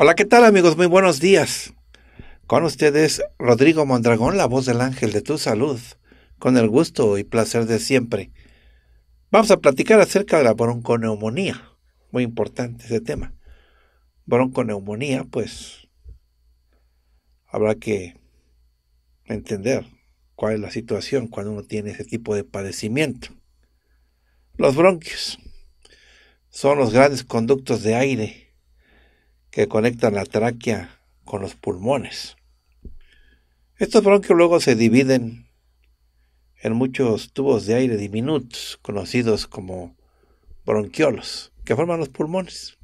Hola, ¿qué tal amigos? Muy buenos días. Con ustedes Rodrigo Mondragón, la voz del ángel de tu salud, con el gusto y placer de siempre. Vamos a platicar acerca de la bronconeumonía, muy importante ese tema. Bronconeumonía, pues habrá que entender cuál es la situación cuando uno tiene ese tipo de padecimiento. Los bronquios son los grandes conductos de aire que conectan la tráquea con los pulmones. Estos bronquios luego se dividen en muchos tubos de aire diminutos, conocidos como bronquiolos, que forman los pulmones.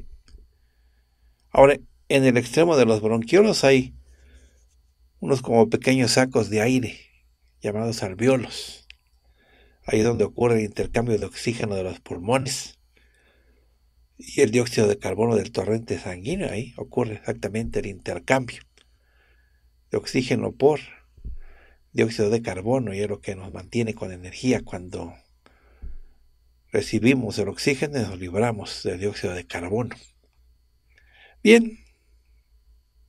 Ahora, en el extremo de los bronquiolos hay unos como pequeños sacos de aire, llamados alveolos, ahí es donde ocurre el intercambio de oxígeno de los pulmones y el dióxido de carbono del torrente sanguíneo. Ahí ocurre exactamente el intercambio de oxígeno por dióxido de carbono y es lo que nos mantiene con energía cuando recibimos el oxígeno y nos libramos del dióxido de carbono. Bien,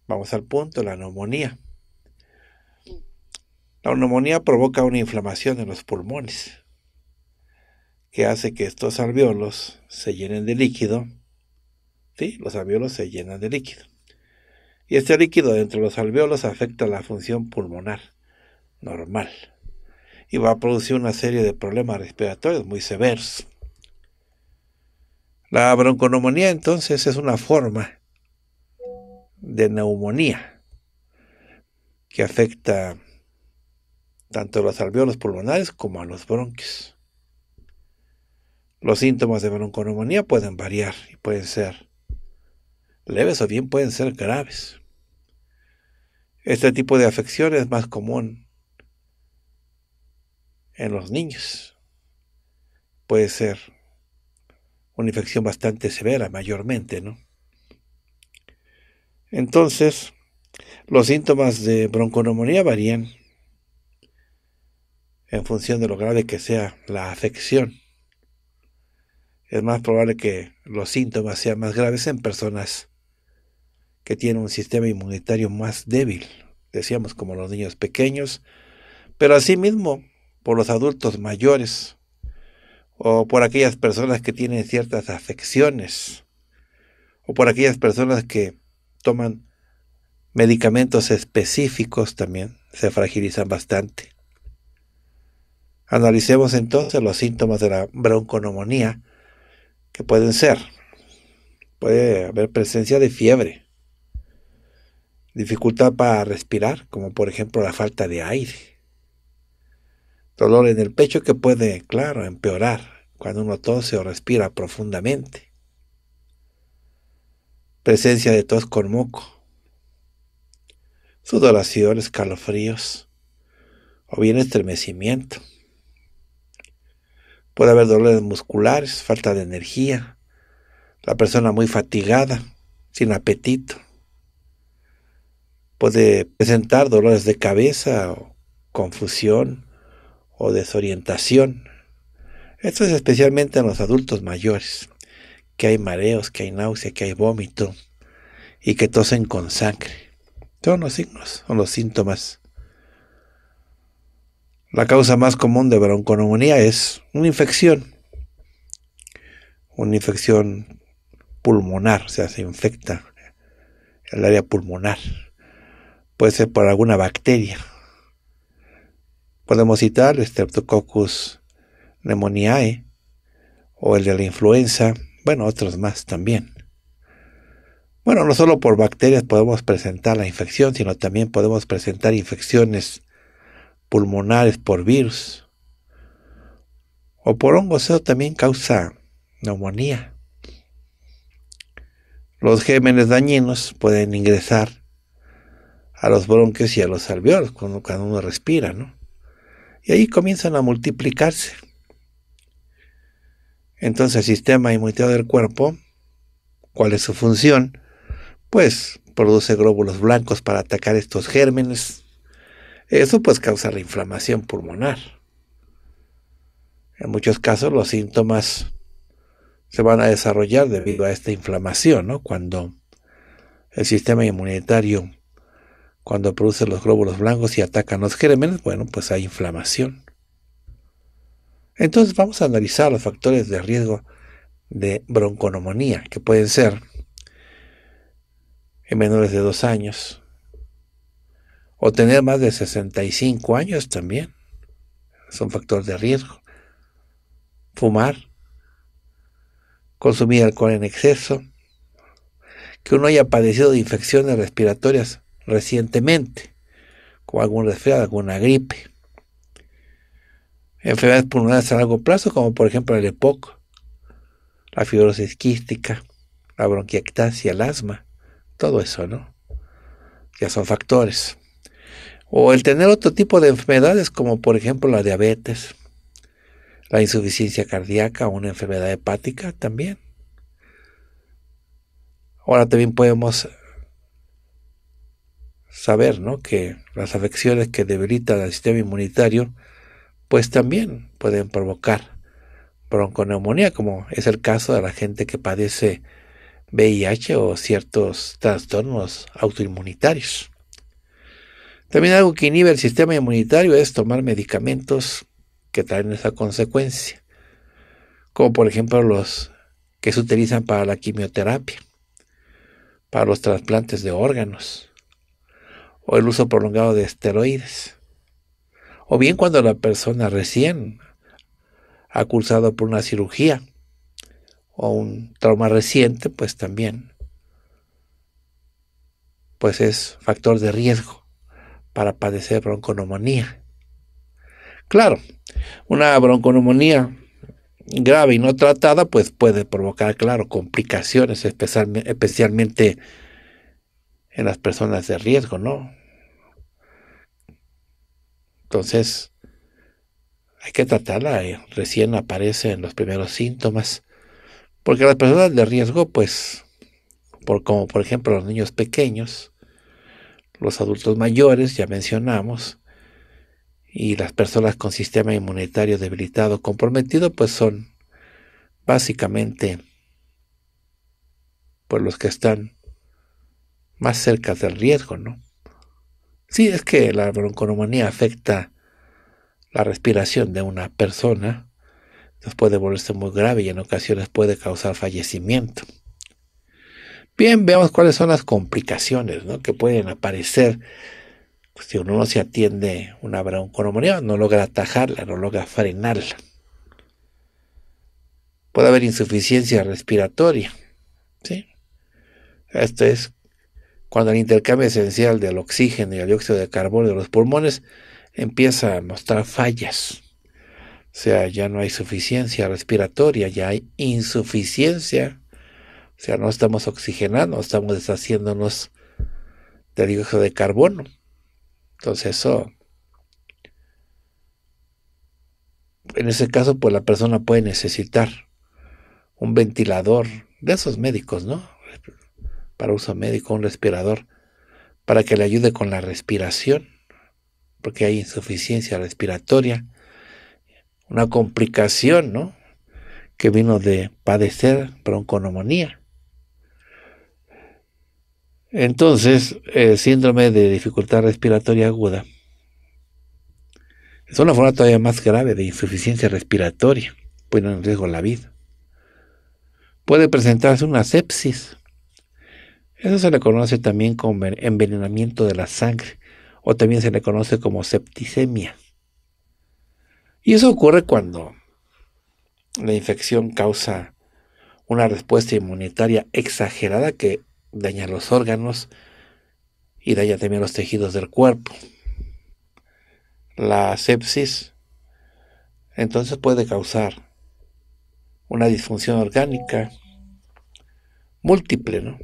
vamos al punto, la neumonía. La neumonía provoca una inflamación en los pulmones que hace que estos alveolos se llenen de líquido. Sí, los alveolos se llenan de líquido. Y este líquido dentro de los alveolos afecta la función pulmonar normal y va a producir una serie de problemas respiratorios muy severos. La bronconeumonía entonces es una forma de neumonía que afecta tanto a los alveolos pulmonares como a los bronquios. Los síntomas de bronconomonía pueden variar y pueden ser leves o bien pueden ser graves. Este tipo de afección es más común en los niños. Puede ser una infección bastante severa mayormente, ¿no? Entonces, los síntomas de bronconomonía varían en función de lo grave que sea la afección es más probable que los síntomas sean más graves en personas que tienen un sistema inmunitario más débil, decíamos como los niños pequeños, pero asimismo por los adultos mayores o por aquellas personas que tienen ciertas afecciones o por aquellas personas que toman medicamentos específicos también se fragilizan bastante. Analicemos entonces los síntomas de la bronconomonía que pueden ser. Puede haber presencia de fiebre, dificultad para respirar, como por ejemplo la falta de aire, dolor en el pecho que puede, claro, empeorar cuando uno tose o respira profundamente, presencia de tos con moco, sudoración, escalofríos o bien estremecimiento. Puede haber dolores musculares, falta de energía, la persona muy fatigada, sin apetito. Puede presentar dolores de cabeza confusión o desorientación. Esto es especialmente en los adultos mayores, que hay mareos, que hay náusea, que hay vómito y que tosen con sangre. Son los signos, son los síntomas la causa más común de bronconeumonía es una infección, una infección pulmonar, o sea, se infecta el área pulmonar. Puede ser por alguna bacteria. Podemos citar el Streptococcus pneumoniae o el de la influenza, bueno, otros más también. Bueno, no solo por bacterias podemos presentar la infección, sino también podemos presentar infecciones pulmonares por virus o por hongos, eso también causa neumonía. Los gérmenes dañinos pueden ingresar a los bronquios y a los alveolos cuando, uno respira, ¿no? Y ahí comienzan a multiplicarse. Entonces el sistema inmunitario del cuerpo, ¿cuál es su función? Pues produce glóbulos blancos para atacar estos gérmenes eso pues causa la inflamación pulmonar. En muchos casos los síntomas se van a desarrollar debido a esta inflamación, ¿no? Cuando el sistema inmunitario, cuando produce los glóbulos blancos y atacan los gérmenes, bueno, pues hay inflamación. Entonces vamos a analizar los factores de riesgo de bronconomonía, que pueden ser en menores de dos años, o tener más de 65 años también. Es un factor de riesgo. Fumar. Consumir alcohol en exceso. Que uno haya padecido de infecciones respiratorias recientemente. Como algún resfriado, alguna gripe. Enfermedades pulmonares a largo plazo, como por ejemplo el EPOC. La fibrosis quística. La bronquiectasia, el asma. Todo eso, ¿no? Ya son factores o el tener otro tipo de enfermedades como por ejemplo la diabetes, la insuficiencia cardíaca o una enfermedad hepática también. Ahora también podemos saber ¿no? que las afecciones que debilitan el sistema inmunitario pues también pueden provocar bronconeumonía, como es el caso de la gente que padece VIH o ciertos trastornos autoinmunitarios. También algo que inhibe el sistema inmunitario es tomar medicamentos que traen esa consecuencia, como por ejemplo los que se utilizan para la quimioterapia, para los trasplantes de órganos, o el uso prolongado de esteroides, o bien cuando la persona recién ha cursado por una cirugía o un trauma reciente, pues también pues es factor de riesgo para padecer bronconomonía. Claro, una bronconomonía grave y no tratada, pues puede provocar, claro, complicaciones, especialmente en las personas de riesgo, ¿no? Entonces, hay que tratarla, eh, ...recién recién aparecen los primeros síntomas, porque las personas de riesgo, pues, por, como por ejemplo los niños pequeños, los adultos mayores, ya mencionamos, y las personas con sistema inmunitario debilitado comprometido, pues son básicamente por pues, los que están más cerca del riesgo, ¿no? Sí, es que la bronconomonía afecta la respiración de una persona, después puede volverse muy grave y en ocasiones puede causar fallecimiento. Bien, veamos cuáles son las complicaciones que pueden aparecer pues, si uno no se atiende una broncoromonía, no logra atajarla, no logra frenarla. Puede haber insuficiencia respiratoria. ¿sí? Esto es cuando el intercambio esencial del oxígeno y el dióxido de carbono de los pulmones empieza a mostrar fallas. O sea, ya no hay suficiencia respiratoria, ya hay insuficiencia o sea, no estamos oxigenando, estamos deshaciéndonos del dióxido de carbono. Entonces eso... En ese caso, pues la persona puede necesitar un ventilador de esos médicos, ¿no? Para uso médico, un respirador, para que le ayude con la respiración, porque hay insuficiencia respiratoria, una complicación, ¿no? Que vino de padecer bronconomonía. Entonces, eh, síndrome de dificultad respiratoria aguda es una forma todavía más grave de insuficiencia respiratoria, Pone en riesgo la vida. Puede presentarse una sepsis. Eso se le conoce también como envenenamiento de la sangre, o también se le conoce como septicemia. Y eso ocurre cuando la infección causa una respuesta inmunitaria exagerada que daña los órganos y daña también los tejidos del cuerpo. La sepsis entonces puede causar una disfunción orgánica múltiple, ¿no?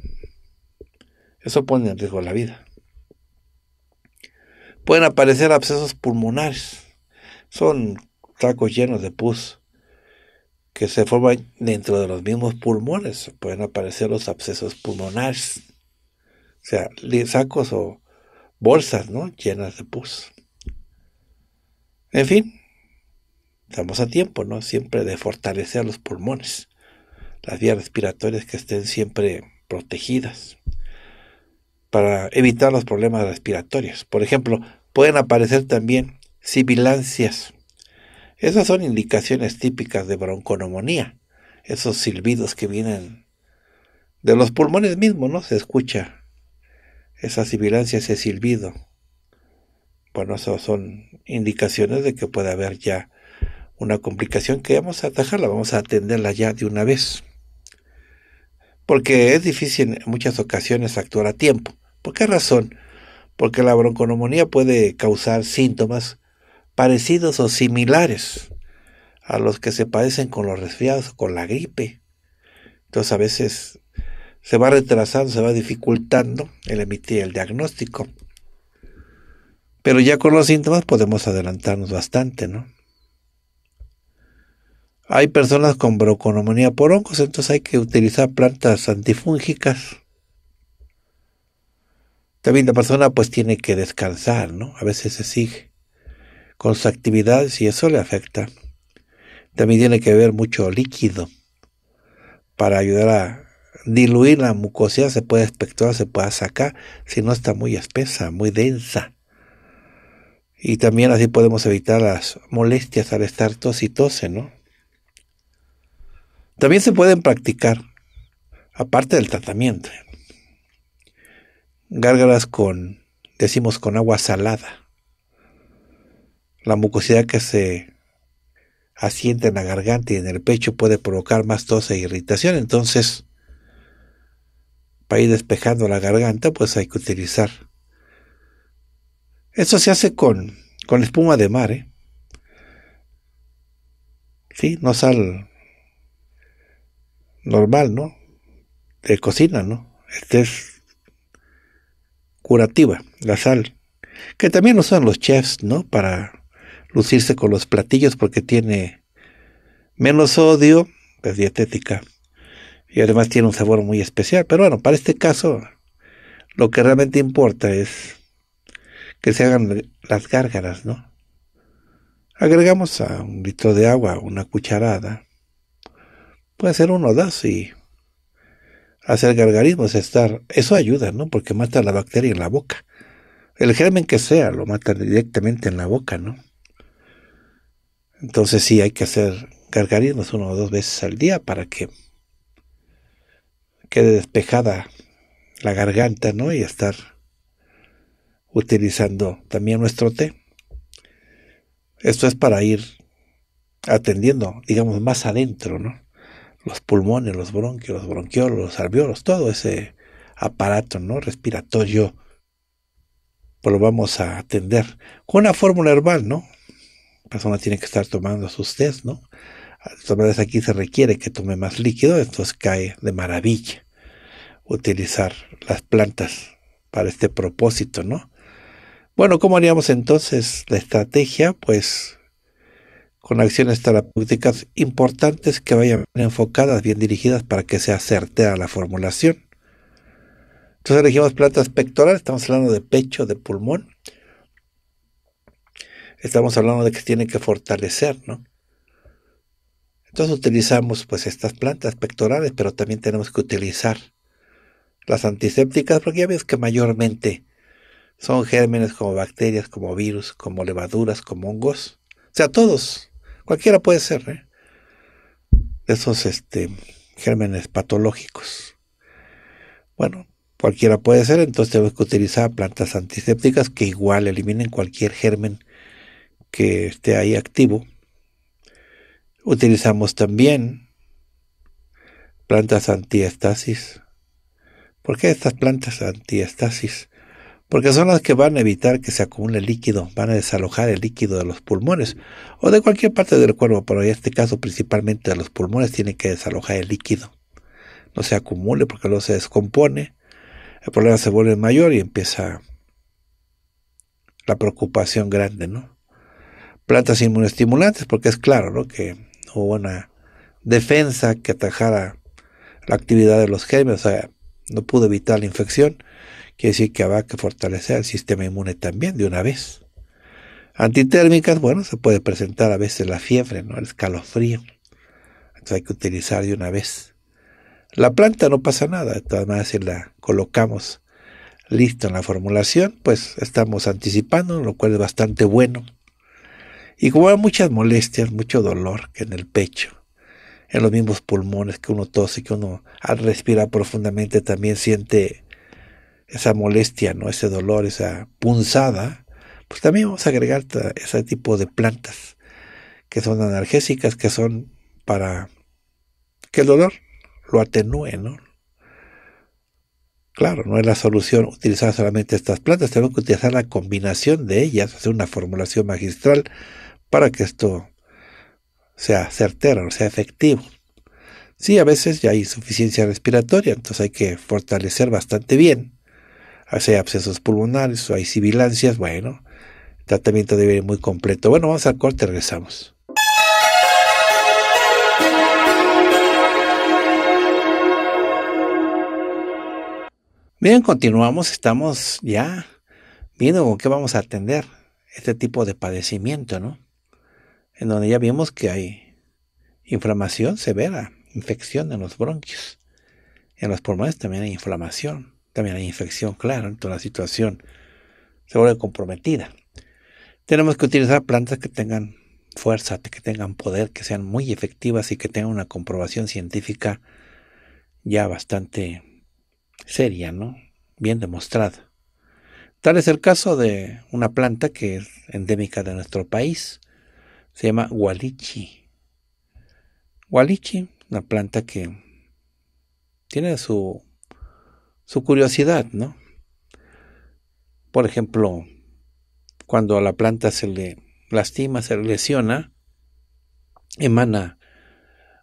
Eso pone en riesgo la vida. Pueden aparecer abscesos pulmonares. Son tacos llenos de pus que se forman dentro de los mismos pulmones. Pueden aparecer los abscesos pulmonares, o sea, sacos o bolsas ¿no? llenas de pus. En fin, estamos a tiempo, ¿no? Siempre de fortalecer los pulmones, las vías respiratorias que estén siempre protegidas para evitar los problemas respiratorios. Por ejemplo, pueden aparecer también sibilancias esas son indicaciones típicas de bronconomonía, esos silbidos que vienen de los pulmones mismos, ¿no? Se escucha esa sibilancia, ese silbido. Bueno, esas son indicaciones de que puede haber ya una complicación que vamos a atajarla, vamos a atenderla ya de una vez. Porque es difícil en muchas ocasiones actuar a tiempo. ¿Por qué razón? Porque la bronconomonía puede causar síntomas parecidos o similares a los que se padecen con los resfriados, o con la gripe. Entonces a veces se va retrasando, se va dificultando el emitir el diagnóstico. Pero ya con los síntomas podemos adelantarnos bastante, ¿no? Hay personas con bronconomonía por hongos, entonces hay que utilizar plantas antifúngicas. También la persona pues tiene que descansar, ¿no? A veces se sigue con su actividad, si eso le afecta. También tiene que ver mucho líquido para ayudar a diluir la mucosidad, se puede expectorar, se puede sacar, si no está muy espesa, muy densa. Y también así podemos evitar las molestias al estar tos y tose, ¿no? También se pueden practicar, aparte del tratamiento, gárgaras con, decimos, con agua salada la mucosidad que se asienta en la garganta y en el pecho puede provocar más tos e irritación. Entonces, para ir despejando la garganta, pues hay que utilizar. Eso se hace con, con espuma de mar, ¿eh? Sí, no sal normal, ¿no? De cocina, ¿no? Este es curativa, la sal. Que también usan los chefs, ¿no? Para lucirse con los platillos porque tiene menos sodio, es pues, dietética. Y además tiene un sabor muy especial. Pero bueno, para este caso, lo que realmente importa es que se hagan las gárgaras, ¿no? Agregamos a un litro de agua una cucharada. Puede ser uno o dos y hacer gargarismos, estar. Eso ayuda, ¿no? Porque mata la bacteria en la boca. El germen que sea lo mata directamente en la boca, ¿no? Entonces sí hay que hacer gargarinos una o dos veces al día para que quede despejada la garganta, ¿no? Y estar utilizando también nuestro té. Esto es para ir atendiendo, digamos, más adentro, ¿no? Los pulmones, los bronquios, los bronquiolos, los alveolos, todo ese aparato, ¿no? Respiratorio. Pues lo vamos a atender con una fórmula herbal, ¿no? persona tiene que estar tomando sus test, ¿no? A aquí se requiere que tome más líquido, entonces cae de maravilla utilizar las plantas para este propósito, ¿no? Bueno, ¿cómo haríamos entonces la estrategia? Pues con acciones terapéuticas importantes que vayan enfocadas, bien dirigidas para que sea certera la formulación. Entonces elegimos plantas pectorales, estamos hablando de pecho, de pulmón, estamos hablando de que tiene que fortalecer, ¿no? Entonces utilizamos pues estas plantas pectorales, pero también tenemos que utilizar las antisépticas, porque ya ves que mayormente son gérmenes como bacterias, como virus, como levaduras, como hongos. O sea, todos, cualquiera puede ser, ¿eh? esos este, gérmenes patológicos. Bueno, cualquiera puede ser, entonces tenemos que utilizar plantas antisépticas que igual eliminen cualquier germen que esté ahí activo. Utilizamos también plantas antiestasis. ¿Por qué estas plantas antiestasis? Porque son las que van a evitar que se acumule líquido, van a desalojar el líquido de los pulmones o de cualquier parte del cuerpo, pero en este caso principalmente de los pulmones tienen que desalojar el líquido. No se acumule porque luego se descompone, el problema se vuelve mayor y empieza la preocupación grande, ¿no? plantas inmunestimulantes porque es claro ¿no? que hubo una defensa que atajara la actividad de los gérmenes, o sea, no pudo evitar la infección, quiere decir que habrá que fortalecer el sistema inmune también de una vez. Antitérmicas, bueno, se puede presentar a veces la fiebre, ¿no? el escalofrío, entonces hay que utilizar de una vez. La planta no pasa nada, de si la colocamos lista en la formulación, pues estamos anticipando, lo cual es bastante bueno y como hay muchas molestias, mucho dolor en el pecho, en los mismos pulmones que uno tose, que uno al respirar profundamente también siente esa molestia, ¿no? ese dolor, esa punzada, pues también vamos a agregar ese tipo de plantas que son analgésicas, que son para que el dolor lo atenúe, ¿no? Claro, no es la solución utilizar solamente estas plantas, tenemos que utilizar la combinación de ellas, hacer una formulación magistral para que esto sea certero, sea efectivo. Sí, a veces ya hay insuficiencia respiratoria, entonces hay que fortalecer bastante bien. Hay abscesos pulmonares, hay sibilancias, bueno, tratamiento debe ir muy completo. Bueno, vamos al corte, regresamos. Bien, continuamos, estamos ya viendo con qué vamos a atender este tipo de padecimiento, ¿no? en donde ya vimos que hay inflamación severa, infección en los bronquios. En los pulmones también hay inflamación, también hay infección, claro, toda la situación se vuelve comprometida. Tenemos que utilizar plantas que tengan fuerza, que tengan poder, que sean muy efectivas y que tengan una comprobación científica ya bastante seria, ¿no? Bien demostrada. Tal es el caso de una planta que es endémica de nuestro país, se llama gualichi gualichi una planta que tiene su, su curiosidad, ¿no? Por ejemplo, cuando a la planta se le lastima, se lesiona, emana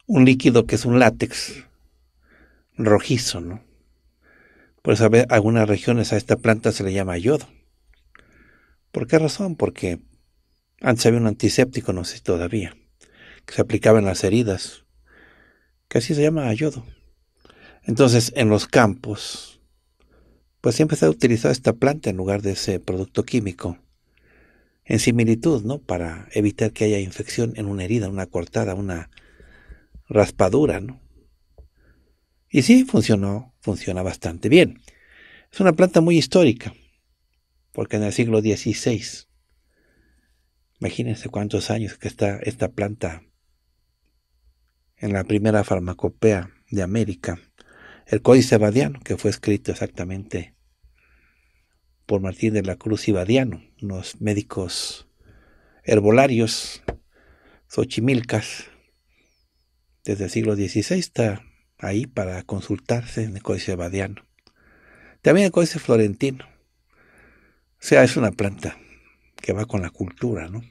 un líquido que es un látex rojizo, ¿no? Por eso a algunas regiones a esta planta se le llama yodo. ¿Por qué razón? Porque antes había un antiséptico, no sé todavía, que se aplicaba en las heridas, que así se llama yodo. Entonces, en los campos, pues siempre se ha utilizado esta planta en lugar de ese producto químico, en similitud, ¿no? Para evitar que haya infección en una herida, una cortada, una raspadura, ¿no? Y sí, funcionó, funciona bastante bien. Es una planta muy histórica, porque en el siglo XVI Imagínense cuántos años que está esta planta en la primera farmacopea de América, el Códice Badiano, que fue escrito exactamente por Martín de la Cruz y Badiano, unos médicos herbolarios xochimilcas, desde el siglo XVI está ahí para consultarse en el Códice Badiano. También el Códice Florentino. O sea, es una planta que va con la cultura, ¿no?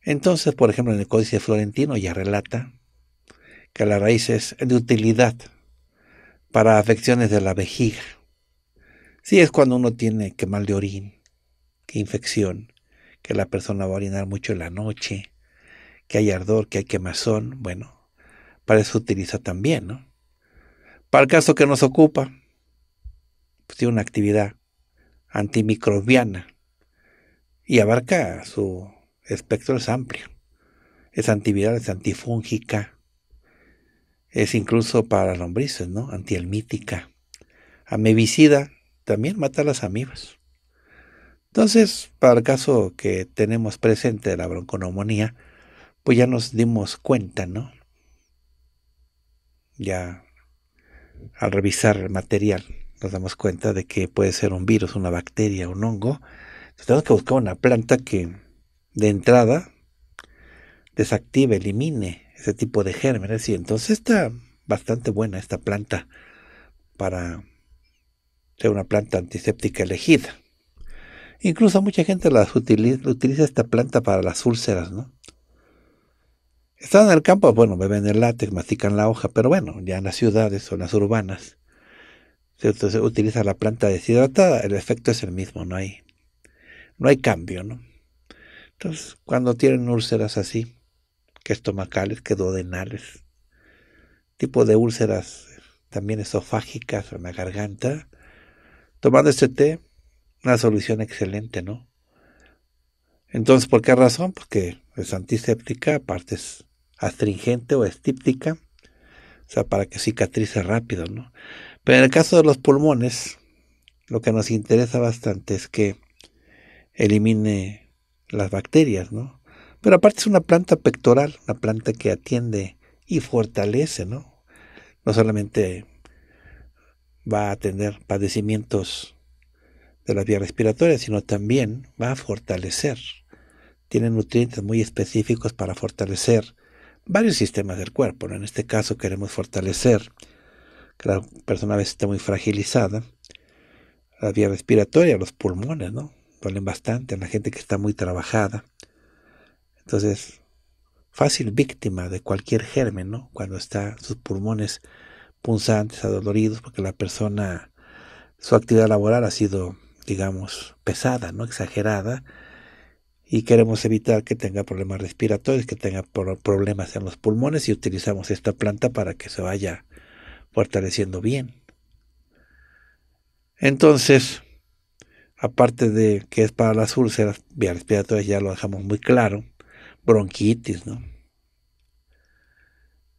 Entonces, por ejemplo, en el Códice Florentino ya relata que la raíz es de utilidad para afecciones de la vejiga. Sí, es cuando uno tiene que mal de orín, que infección, que la persona va a orinar mucho en la noche, que hay ardor, que hay quemazón. Bueno, para eso utiliza también, ¿no? Para el caso que nos ocupa, pues, tiene una actividad antimicrobiana y abarca su espectro es amplio. Es antiviral, es antifúngica, es incluso para lombrices, ¿no? Antihelmítica. Amebicida, también mata las amibas. Entonces, para el caso que tenemos presente de la bronconomonía, pues ya nos dimos cuenta, ¿no? Ya al revisar el material nos damos cuenta de que puede ser un virus, una bacteria, un hongo, tenemos que buscar una planta que de entrada desactive, elimine ese tipo de gérmenes. Y entonces está bastante buena esta planta para ser una planta antiséptica elegida. Incluso mucha gente las utiliza, esta planta para las úlceras, ¿no? Están en el campo, bueno, beben el látex, mastican la hoja, pero bueno, ya en las ciudades o en las urbanas se utiliza la planta deshidratada, el efecto es el mismo, no hay no hay cambio, ¿no? Entonces, cuando tienen úlceras así, que estomacales, que dodenales, tipo de úlceras también esofágicas en la garganta, tomando este té, una solución excelente, ¿no? Entonces, ¿por qué razón? Porque pues es antiséptica, aparte es astringente o estíptica, o sea, para que cicatrice rápido, ¿no? Pero en el caso de los pulmones, lo que nos interesa bastante es que elimine las bacterias, ¿no? Pero aparte es una planta pectoral, una planta que atiende y fortalece, ¿no? No solamente va a atender padecimientos de las vías respiratorias, sino también va a fortalecer. Tiene nutrientes muy específicos para fortalecer varios sistemas del cuerpo. En este caso queremos fortalecer que la persona a veces esté muy fragilizada, la vía respiratoria, los pulmones, ¿no? duelen bastante, a la gente que está muy trabajada. Entonces, fácil víctima de cualquier germen, ¿no? Cuando está sus pulmones punzantes, adoloridos, porque la persona, su actividad laboral ha sido, digamos, pesada, ¿no? Exagerada. Y queremos evitar que tenga problemas respiratorios, que tenga problemas en los pulmones y utilizamos esta planta para que se vaya fortaleciendo bien. Entonces, aparte de que es para las úlceras vía respiratoria ya lo dejamos muy claro, bronquitis, ¿no?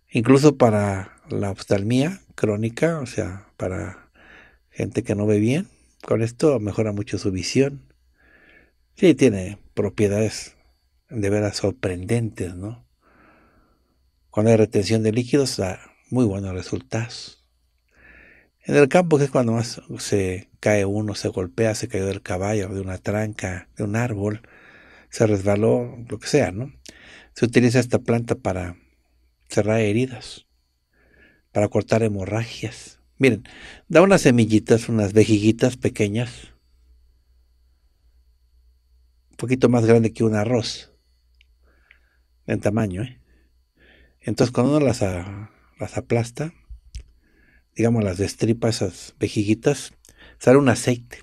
Incluso para la oftalmía crónica, o sea, para gente que no ve bien, con esto mejora mucho su visión. Sí, tiene propiedades de veras sorprendentes, ¿no? Con la retención de líquidos da muy buenos resultados. En el campo que es cuando más se cae uno, se golpea, se cayó del caballo, de una tranca, de un árbol, se resbaló, lo que sea, ¿no? Se utiliza esta planta para cerrar heridas, para cortar hemorragias. Miren, da unas semillitas, unas vejiguitas pequeñas, un poquito más grande que un arroz, en tamaño, ¿eh? Entonces cuando uno las, las aplasta, digamos, las destripas, esas vejiguitas, sale un aceite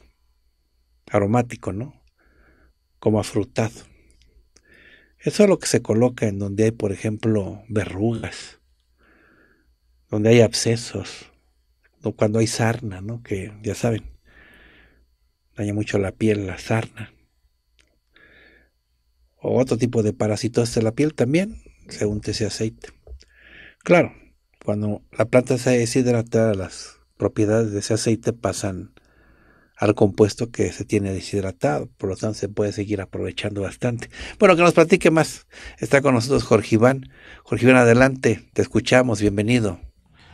aromático, ¿no? Como afrutado. Eso es lo que se coloca en donde hay, por ejemplo, verrugas, donde hay abscesos, o cuando hay sarna, ¿no? Que ya saben, daña mucho la piel la sarna. O otro tipo de parásitos de la piel también, se ese aceite. Claro, cuando la planta se deshidrata, las propiedades de ese aceite pasan al compuesto que se tiene deshidratado, por lo tanto se puede seguir aprovechando bastante. Bueno, que nos platique más. Está con nosotros Jorge Iván. Jorge Iván, adelante, te escuchamos, bienvenido.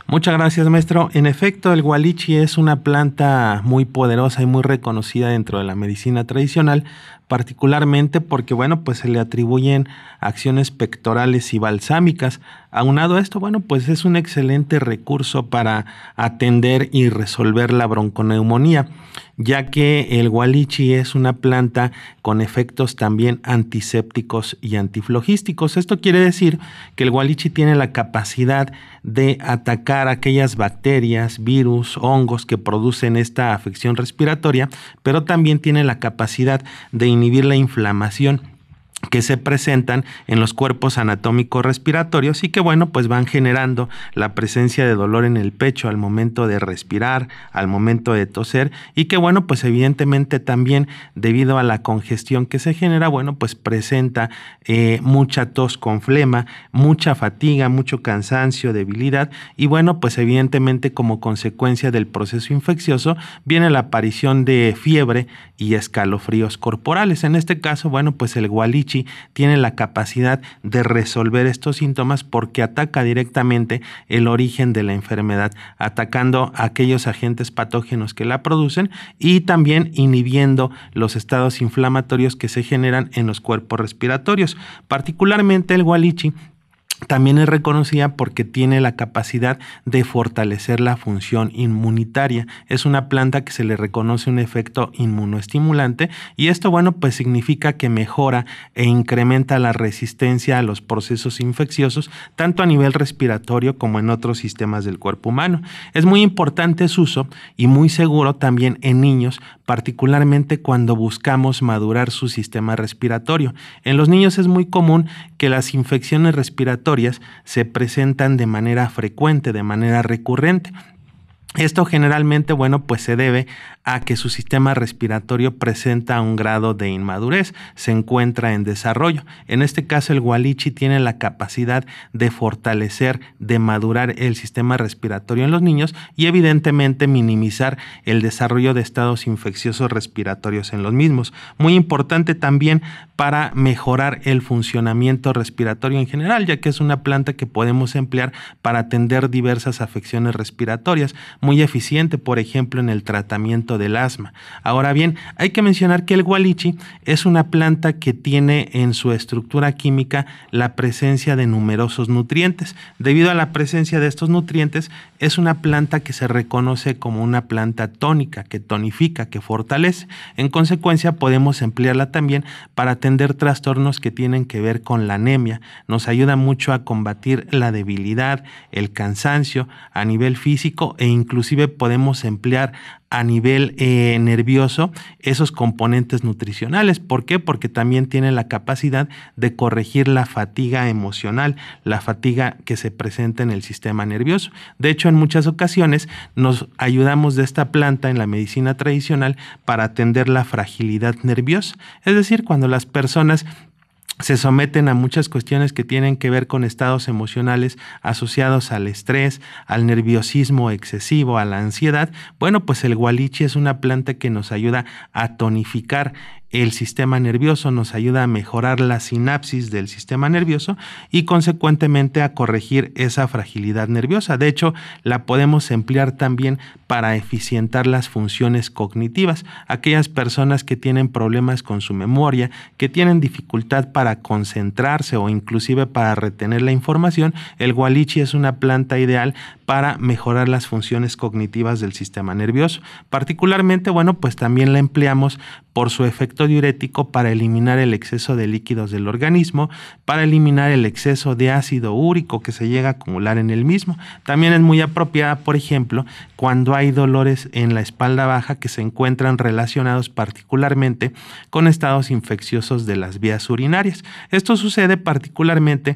Muchas gracias, maestro. En efecto, el gualichi es una planta muy poderosa y muy reconocida dentro de la medicina tradicional, particularmente porque, bueno, pues se le atribuyen acciones pectorales y balsámicas. Aunado a esto, bueno, pues es un excelente recurso para atender y resolver la bronconeumonía, ya que el gualichi es una planta con efectos también antisépticos y antiflogísticos. Esto quiere decir que el gualichi tiene la capacidad de atacar aquellas bacterias, virus, hongos que producen esta afección respiratoria, pero también tiene la capacidad de inhibir la inflamación que se presentan en los cuerpos anatómicos respiratorios y que bueno pues van generando la presencia de dolor en el pecho al momento de respirar, al momento de toser y que bueno pues evidentemente también debido a la congestión que se genera bueno pues presenta eh, mucha tos con flema, mucha fatiga, mucho cansancio, debilidad y bueno pues evidentemente como consecuencia del proceso infeccioso viene la aparición de fiebre y escalofríos corporales en este caso bueno pues el gualito tiene la capacidad de resolver estos síntomas porque ataca directamente el origen de la enfermedad, atacando aquellos agentes patógenos que la producen y también inhibiendo los estados inflamatorios que se generan en los cuerpos respiratorios. Particularmente el gualichi también es reconocida porque tiene la capacidad de fortalecer la función inmunitaria. Es una planta que se le reconoce un efecto inmunoestimulante y esto, bueno, pues significa que mejora e incrementa la resistencia a los procesos infecciosos, tanto a nivel respiratorio como en otros sistemas del cuerpo humano. Es muy importante su uso y muy seguro también en niños particularmente cuando buscamos madurar su sistema respiratorio. En los niños es muy común que las infecciones respiratorias se presentan de manera frecuente, de manera recurrente, esto generalmente, bueno, pues se debe a que su sistema respiratorio presenta un grado de inmadurez, se encuentra en desarrollo. En este caso, el gualichi tiene la capacidad de fortalecer, de madurar el sistema respiratorio en los niños y evidentemente minimizar el desarrollo de estados infecciosos respiratorios en los mismos. Muy importante también para mejorar el funcionamiento respiratorio en general, ya que es una planta que podemos emplear para atender diversas afecciones respiratorias muy eficiente, por ejemplo, en el tratamiento del asma. Ahora bien, hay que mencionar que el gualichi es una planta que tiene en su estructura química la presencia de numerosos nutrientes. Debido a la presencia de estos nutrientes, es una planta que se reconoce como una planta tónica, que tonifica, que fortalece. En consecuencia, podemos emplearla también para atender trastornos que tienen que ver con la anemia. Nos ayuda mucho a combatir la debilidad, el cansancio a nivel físico e incluso inclusive podemos emplear a nivel eh, nervioso esos componentes nutricionales. ¿Por qué? Porque también tienen la capacidad de corregir la fatiga emocional, la fatiga que se presenta en el sistema nervioso. De hecho, en muchas ocasiones nos ayudamos de esta planta en la medicina tradicional para atender la fragilidad nerviosa. Es decir, cuando las personas se someten a muchas cuestiones que tienen que ver con estados emocionales asociados al estrés, al nerviosismo excesivo, a la ansiedad. Bueno, pues el gualichi es una planta que nos ayuda a tonificar el sistema nervioso, nos ayuda a mejorar la sinapsis del sistema nervioso y consecuentemente a corregir esa fragilidad nerviosa. De hecho, la podemos emplear también para eficientar las funciones cognitivas. Aquellas personas que tienen problemas con su memoria, que tienen dificultad para concentrarse o inclusive para retener la información, el gualichi es una planta ideal para mejorar las funciones cognitivas del sistema nervioso. Particularmente, bueno, pues también la empleamos por su efecto diurético para eliminar el exceso de líquidos del organismo, para eliminar el exceso de ácido úrico que se llega a acumular en el mismo. También es muy apropiada, por ejemplo, cuando hay dolores en la espalda baja que se encuentran relacionados particularmente con estados infecciosos de las vías urinarias. Esto sucede particularmente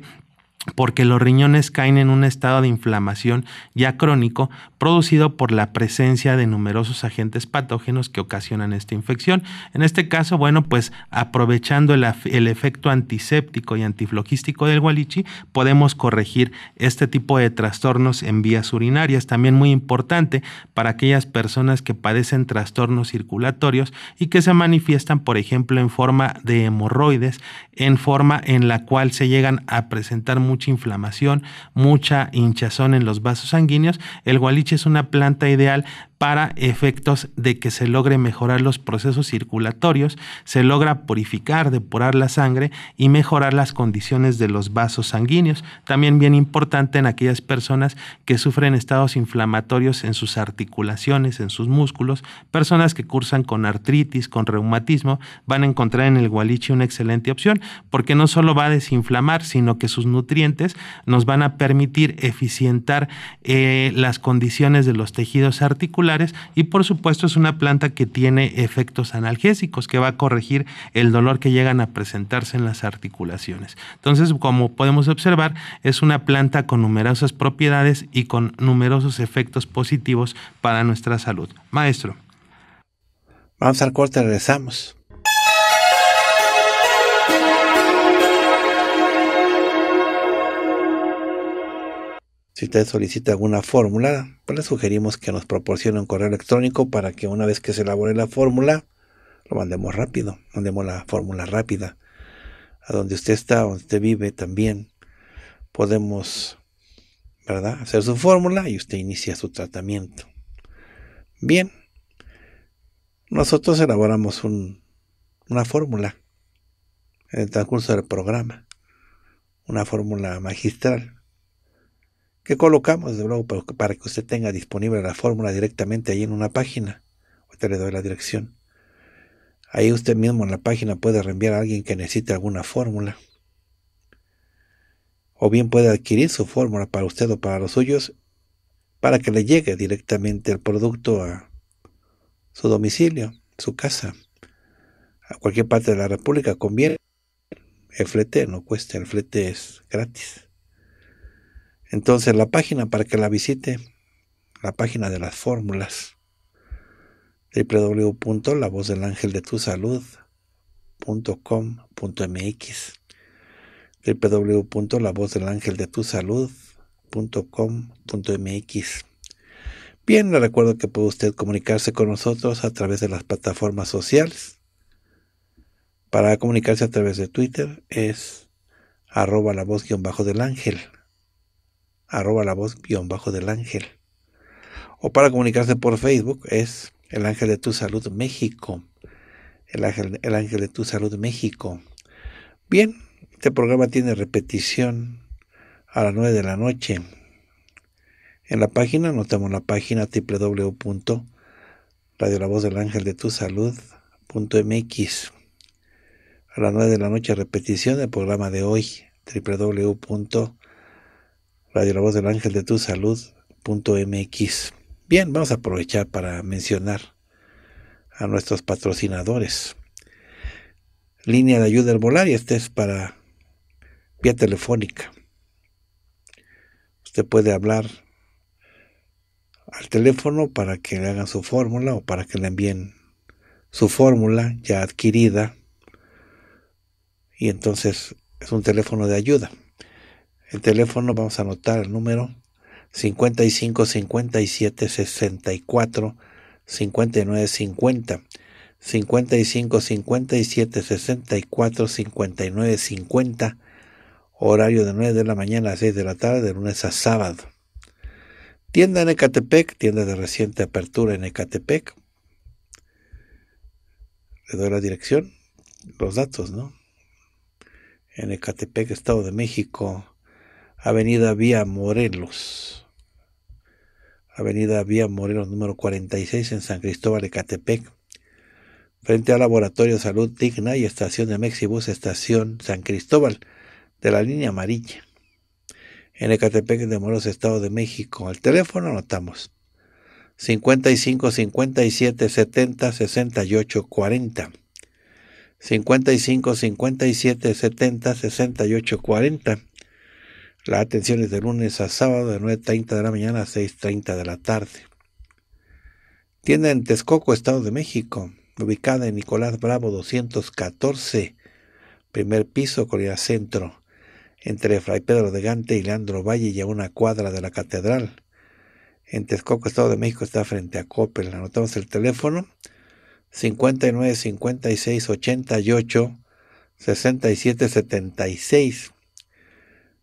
porque los riñones caen en un estado de inflamación ya crónico producido por la presencia de numerosos agentes patógenos que ocasionan esta infección. En este caso, bueno, pues aprovechando el, efecto antiséptico y antiflogístico del gualichi, podemos corregir este tipo de trastornos en vías urinarias, también muy importante para aquellas personas que padecen trastornos circulatorios y que se manifiestan, por ejemplo, en forma de hemorroides, en forma en la cual se llegan a presentar mucha inflamación, mucha hinchazón en los vasos sanguíneos. El gualichi es una planta ideal para efectos de que se logre mejorar los procesos circulatorios, se logra purificar, depurar la sangre y mejorar las condiciones de los vasos sanguíneos. También bien importante en aquellas personas que sufren estados inflamatorios en sus articulaciones, en sus músculos, personas que cursan con artritis, con reumatismo, van a encontrar en el gualiche una excelente opción porque no solo va a desinflamar, sino que sus nutrientes nos van a permitir eficientar eh, las condiciones de los tejidos articulares y por supuesto es una planta que tiene efectos analgésicos que va a corregir el dolor que llegan a presentarse en las articulaciones. Entonces, como podemos observar, es una planta con numerosas propiedades y con numerosos efectos positivos para nuestra salud. Maestro. Vamos al corte, regresamos. Si usted solicita alguna fórmula, pues le sugerimos que nos proporcione un correo electrónico para que una vez que se elabore la fórmula, lo mandemos rápido, mandemos la fórmula rápida. A donde usted está, donde usted vive también, podemos, ¿verdad? Hacer su fórmula y usted inicia su tratamiento. Bien, nosotros elaboramos una fórmula en el transcurso del programa, una fórmula magistral que colocamos, de luego, para, para que usted tenga disponible la fórmula directamente ahí en una página. Ahorita le doy la dirección. Ahí usted mismo en la página puede reenviar a alguien que necesite alguna fórmula. O bien puede adquirir su fórmula para usted o para los suyos para que le llegue directamente el producto a su domicilio, su casa, a cualquier parte de la República. Conviene el flete, no cuesta, el flete es gratis. Entonces la página para que la visite, la página de las fórmulas, www.lavozdelangeldetusalud.com.mx www.lavozdelangeldetusalud.com.mx Bien, le recuerdo que puede usted comunicarse con nosotros a través de las plataformas sociales. Para comunicarse a través de Twitter es arroba la voz guión bajo del ángel arroba la voz guión bajo del ángel. O para comunicarse por Facebook es el ángel de tu salud México. El ángel, el ángel de tu salud México. Bien, este programa tiene repetición a las 9 de la noche. En la página, notamos la página del ángel de tu salud.mx A las 9 de la noche repetición del programa de hoy www Radio La Voz del Ángel de Tu Salud .mx. Bien, vamos a aprovechar para mencionar a nuestros patrocinadores. Línea de ayuda al volar y este es para vía telefónica. Usted puede hablar al teléfono para que le hagan su fórmula o para que le envíen su fórmula ya adquirida. Y entonces es un teléfono de ayuda. El teléfono, vamos a anotar el número 55 57 64 59 50. 55 57 64 59 50. Horario de 9 de la mañana a 6 de la tarde, de lunes a sábado. Tienda en Ecatepec, tienda de reciente apertura en Ecatepec. Le doy la dirección, los datos, ¿no? En Ecatepec, Estado de México, Avenida Vía Morelos. Avenida Vía Morelos número 46 en San Cristóbal de Catepec, frente al Laboratorio de Salud Digna y Estación de Mexibus, Estación San Cristóbal, de la línea amarilla. En Ecatepec de Morelos, Estado de México. Al teléfono anotamos 55 57 70 68 40. 55 57 70 68 40 la atención es de lunes a sábado de 9.30 de la mañana a 6.30 de la tarde. Tienda en Texcoco, Estado de México, ubicada en Nicolás Bravo 214, primer piso, Colina Centro, entre Fray Pedro de Gante y Leandro Valle y a una cuadra de la Catedral. En Texcoco, Estado de México, está frente a Coppel. Anotamos el teléfono 59 56 88 67 76.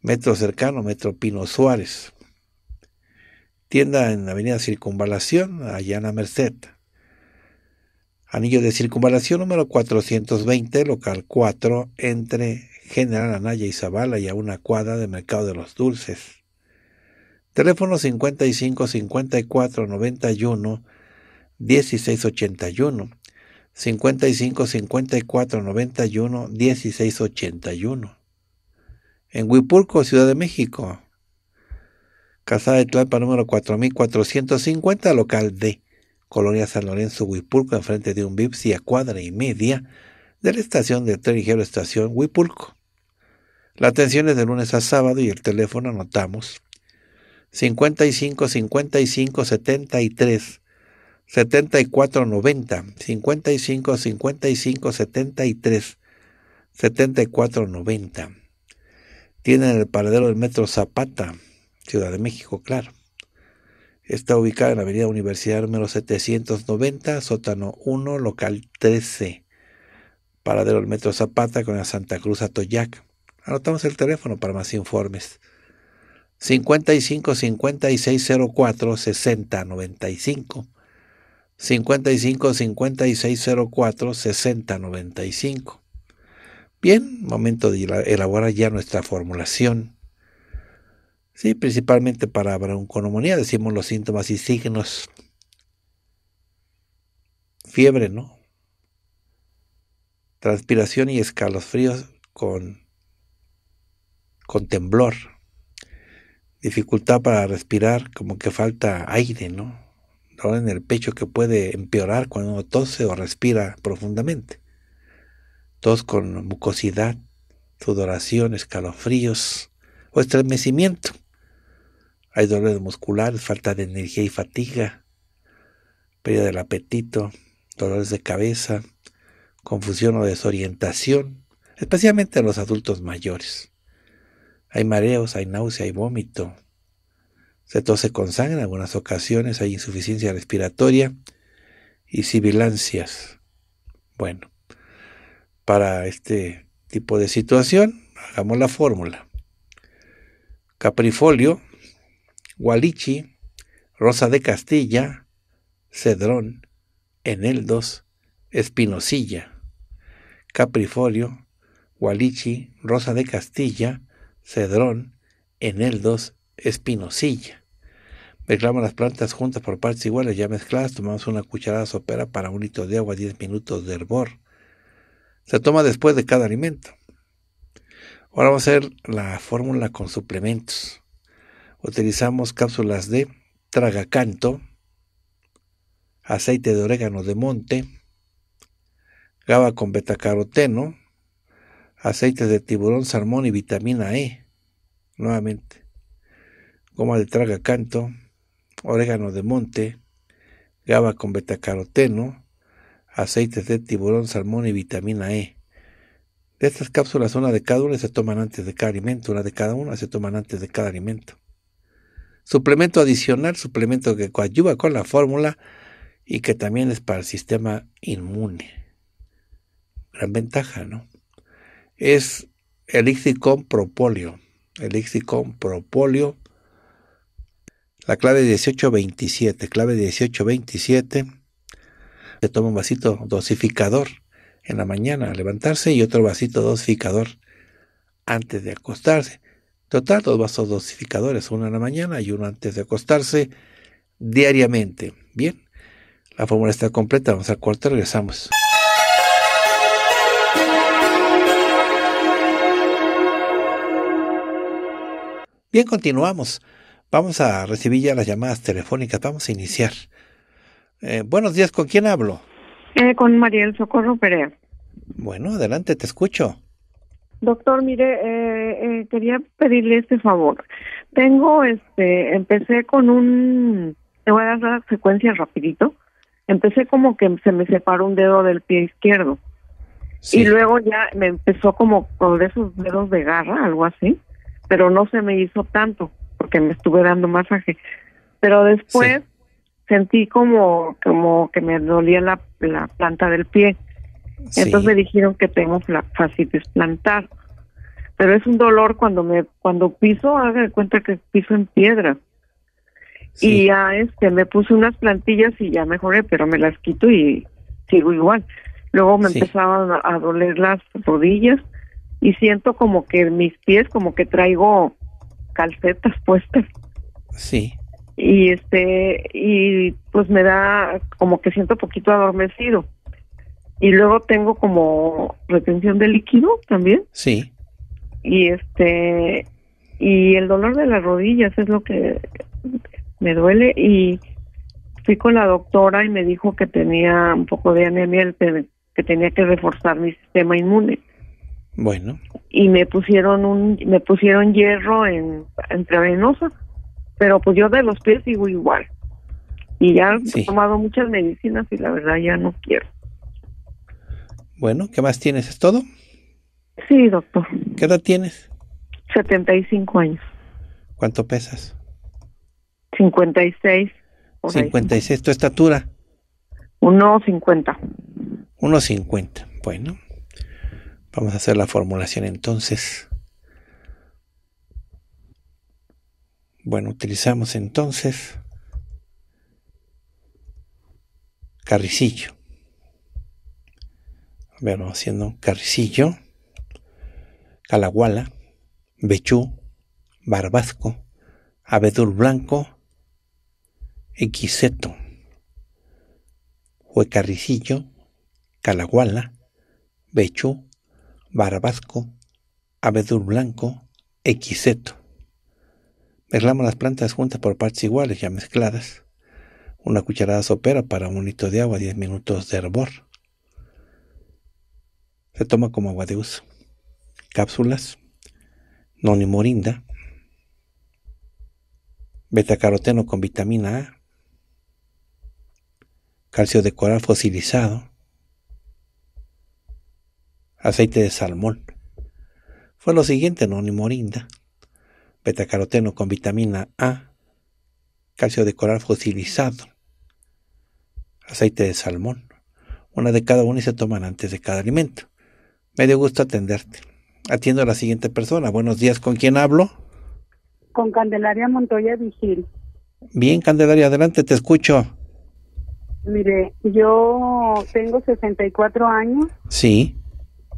Metro cercano, Metro Pino Suárez. Tienda en Avenida Circunvalación, allá en la Merced. Anillo de circunvalación número 420, local 4, entre General Anaya y Zavala y a una cuadra de Mercado de los Dulces. Teléfono 55 54 91 1681. 55 54 91 1681 en Huipulco, Ciudad de México. Casada de Tlalpa número 4450, local D, Colonia San Lorenzo, Huipulco, enfrente de un Bipsi a cuadra y media de la estación de tren ligero Estación Huipulco. La atención es de lunes a sábado y el teléfono anotamos 55 55 73 74 90 55 55 73 74 90 tiene en el paradero del Metro Zapata, Ciudad de México, claro. Está ubicada en la Avenida Universidad número 790, sótano 1, local 13. Paradero del Metro Zapata con la Santa Cruz Atoyac. Anotamos el teléfono para más informes. 55 5604 6095. 55 5604 6095. Bien, momento de elaborar ya nuestra formulación. Sí, principalmente para bronconomonía decimos los síntomas y signos. Fiebre, ¿no? Transpiración y escalofríos con, con temblor. Dificultad para respirar, como que falta aire, ¿no? dolor en el pecho que puede empeorar cuando uno tose o respira profundamente tos con mucosidad, sudoración, escalofríos o estremecimiento. Hay dolores musculares, falta de energía y fatiga, pérdida del apetito, dolores de cabeza, confusión o desorientación, especialmente en los adultos mayores. Hay mareos, hay náusea, hay vómito. Se tose con sangre en algunas ocasiones, hay insuficiencia respiratoria y sibilancias. Bueno, para este tipo de situación. Hagamos la fórmula. Caprifolio, Gualichi, Rosa de Castilla, Cedrón, Eneldos, Espinosilla. Caprifolio, Gualichi, Rosa de Castilla, Cedrón, Eneldos, Espinosilla. Mezclamos las plantas juntas por partes iguales, ya mezcladas, tomamos una cucharada sopera para un litro de agua, 10 minutos de hervor. Se toma después de cada alimento. Ahora vamos a hacer la fórmula con suplementos. Utilizamos cápsulas de tragacanto, aceite de orégano de monte, GABA con betacaroteno, aceite de tiburón, salmón y vitamina E. Nuevamente, goma de tragacanto, orégano de monte, GABA con betacaroteno, aceites de tiburón, salmón y vitamina E. De estas cápsulas, una de cada una se toman antes de cada alimento, una de cada una se toman antes de cada alimento. Suplemento adicional, suplemento que coadyuva con la fórmula y que también es para el sistema inmune. Gran ventaja, ¿no? Es elixir con propóleo. Elixir con propóleo. La clave 1827, clave 1827 se toma un vasito dosificador en la mañana al levantarse y otro vasito dosificador antes de acostarse. Total, dos vasos dosificadores, uno en la mañana y uno antes de acostarse diariamente. Bien, la fórmula está completa, vamos al cuarto. regresamos. Bien, continuamos. Vamos a recibir ya las llamadas telefónicas, vamos a iniciar eh, buenos días, ¿con quién hablo? Eh, con María Socorro Perea. Bueno, adelante, te escucho. Doctor, mire, eh, quería pedirle este favor. Tengo, este, empecé con un, te voy a dar la secuencia rapidito. Empecé como que se me separó un dedo del pie izquierdo. Y luego ya me empezó como con esos dedos de garra, algo así, pero no se me hizo tanto porque me estuve dando masaje. Pero después sentí como, como que me dolía la, planta del pie. Entonces me dijeron que tengo fascitis plantar. Pero es un dolor cuando me cuando piso, haga de cuenta que piso en piedra. Y ya este me puse unas plantillas y ya mejoré, pero me las quito y sigo igual. Luego me empezaban a, a doler las rodillas y siento como que mis pies como que traigo calcetas puestas. Sí y este y pues me da como que siento poquito adormecido y luego tengo como retención de líquido también sí y este y el dolor de las rodillas es lo que me duele y fui con la doctora y me dijo que tenía un poco de anemia que tenía que reforzar mi sistema inmune bueno y me pusieron un me pusieron hierro en intravenosa pero pues yo de los pies sigo igual. Y ya he tomado muchas medicinas y la verdad ya no quiero. Bueno, ¿qué más tienes? ¿Es todo? Sí, doctor. ¿Qué edad tienes? 75 años. ¿Cuánto pesas? 56. 56, ¿tu estatura? 1,50. 1,50. Bueno, vamos a hacer la formulación entonces. Bueno, utilizamos entonces carricillo. ver, vamos haciendo carricillo, calaguala, bechú, barbasco, abedul blanco, equiseto, carricillo, calaguala, bechú, barbasco, abedul blanco, equiseto. Mezclamos las plantas juntas por partes iguales ya mezcladas. Una cucharada sopera para un litro de agua, 10 minutos de hervor. Se toma como agua de uso. Cápsulas, beta caroteno con vitamina A, calcio de coral fosilizado, aceite de salmón. Fue lo siguiente, noni morinda betacaroteno con vitamina A, calcio de coral fosilizado, aceite de salmón. Una de cada una y se toman antes de cada alimento. Me dio gusto atenderte. Atiendo a la siguiente persona. Buenos días, ¿con quién hablo? Con Candelaria Montoya Vigil. Bien, Candelaria, adelante, te escucho. Mire, yo tengo 64 años. Sí.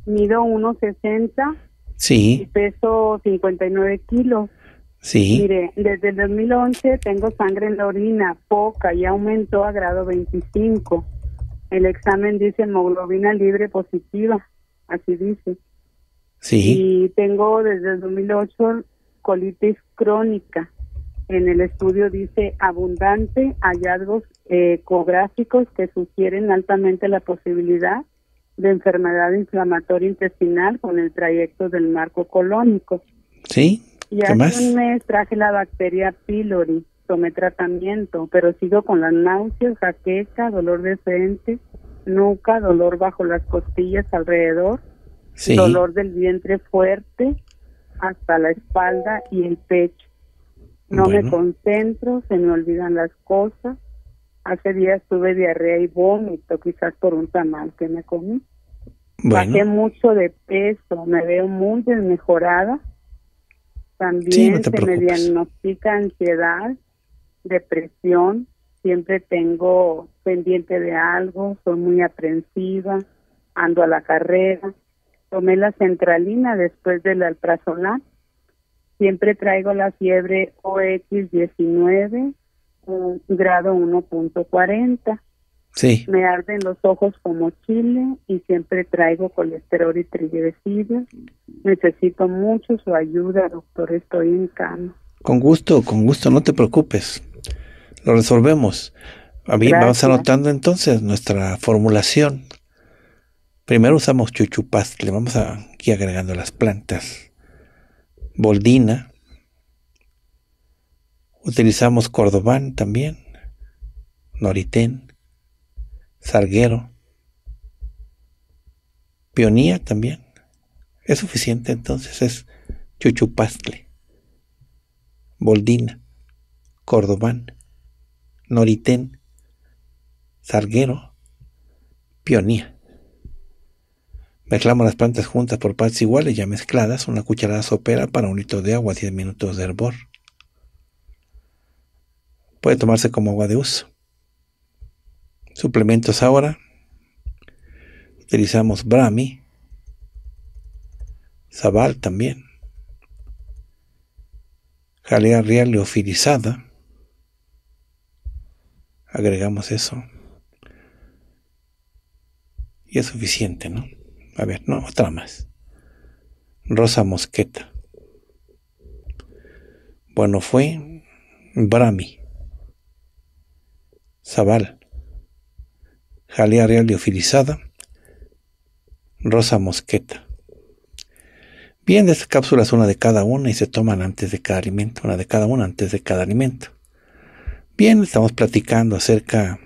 Mido 1,60. Sí. Y peso 59 kilos. Mire, desde el 2011 tengo sangre en la orina, poca, y aumentó a grado 25. El examen dice hemoglobina libre positiva, así dice. Sí. Y tengo desde el 2008 colitis crónica. En el estudio dice abundante hallazgos eh, ecográficos que sugieren altamente la posibilidad de enfermedad inflamatoria intestinal con el trayecto del marco colónico. Sí. Y hace un mes traje la bacteria pylori, tomé tratamiento, pero sigo con las náuseas, jaqueca, dolor de frente, nuca, dolor bajo las costillas alrededor, dolor del vientre fuerte hasta la espalda y el pecho. No me concentro, se me olvidan las cosas. Hace días tuve diarrea y vómito, quizás por un tamal que me comí. Bajé mucho de peso, me veo muy desmejorada. También se me diagnostica ansiedad, depresión, siempre tengo pendiente de algo, soy muy aprensiva, ando a la carrera. Tomé la centralina después del alprazolam. Siempre traigo la fiebre OX19, grado 1.40. Me arden los ojos como chile y siempre traigo colesterol y triglicéridos. Necesito mucho su ayuda, doctor. Estoy en cama. Con gusto, con gusto, no te preocupes. Lo resolvemos. vamos anotando entonces nuestra formulación. Primero usamos le vamos aquí agregando las plantas. Boldina. Utilizamos cordobán también. Noritén zarguero Pionía también. Es suficiente entonces, es Chuchupastle, Boldina, Cordobán, Noritén, zarguero Pionía. Mezclamos las plantas juntas por partes iguales, ya mezcladas, una cucharada sopera para un litro de agua, 10 minutos de hervor. Puede tomarse como agua de uso. Suplementos ahora. Utilizamos Brahmi. Zabal también. Jalea real leofilizada. Agregamos eso. Y es suficiente, ¿no? A ver, no, otra más. Rosa Mosqueta. Bueno, fue Brahmi, Zabal jalea real liofilizada, rosa mosqueta. Bien, de estas cápsulas una de cada una y se toman antes de cada alimento, una de cada una antes de cada alimento. Bien, estamos platicando acerca,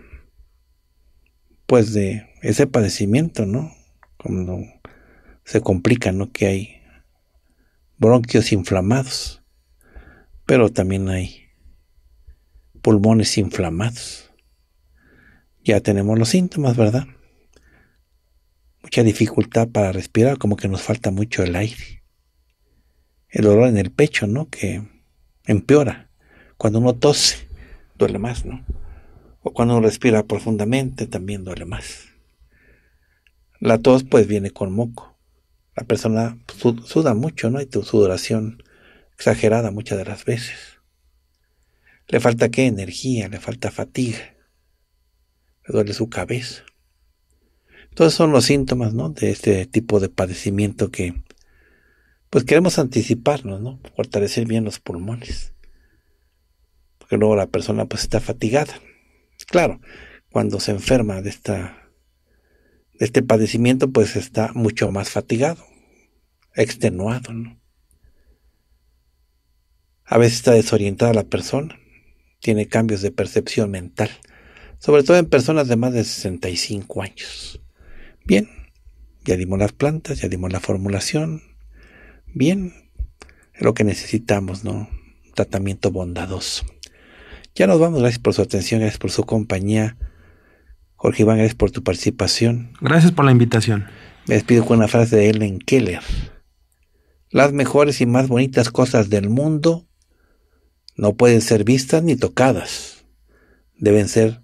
pues, de ese padecimiento, ¿no? Cuando se complica, ¿no? Que hay bronquios inflamados, pero también hay pulmones inflamados ya tenemos los síntomas, ¿verdad? Mucha dificultad para respirar, como que nos falta mucho el aire. El dolor en el pecho, ¿no? Que empeora. Cuando uno tose, duele más, ¿no? O cuando uno respira profundamente, también duele más. La tos, pues, viene con moco. La persona suda mucho, ¿no? Y tu sudoración exagerada muchas de las veces. Le falta qué? Energía, le falta fatiga le duele su cabeza. Entonces son los síntomas, De este tipo de padecimiento que, pues queremos anticiparnos, ¿no? Fortalecer bien los pulmones. Porque luego la persona pues está fatigada. Claro, cuando se enferma de esta de este padecimiento pues está mucho más fatigado, extenuado, ¿no? A veces está desorientada la persona, tiene cambios de percepción mental sobre todo en personas de más de 65 años. Bien, ya dimos las plantas, ya dimos la formulación. Bien, es lo que necesitamos, ¿no? tratamiento bondadoso. Ya nos vamos, gracias por su atención, gracias por su compañía. Jorge Iván, gracias por tu participación. Gracias por la invitación. Me despido con una frase de Ellen Keller. Las mejores y más bonitas cosas del mundo no pueden ser vistas ni tocadas. Deben ser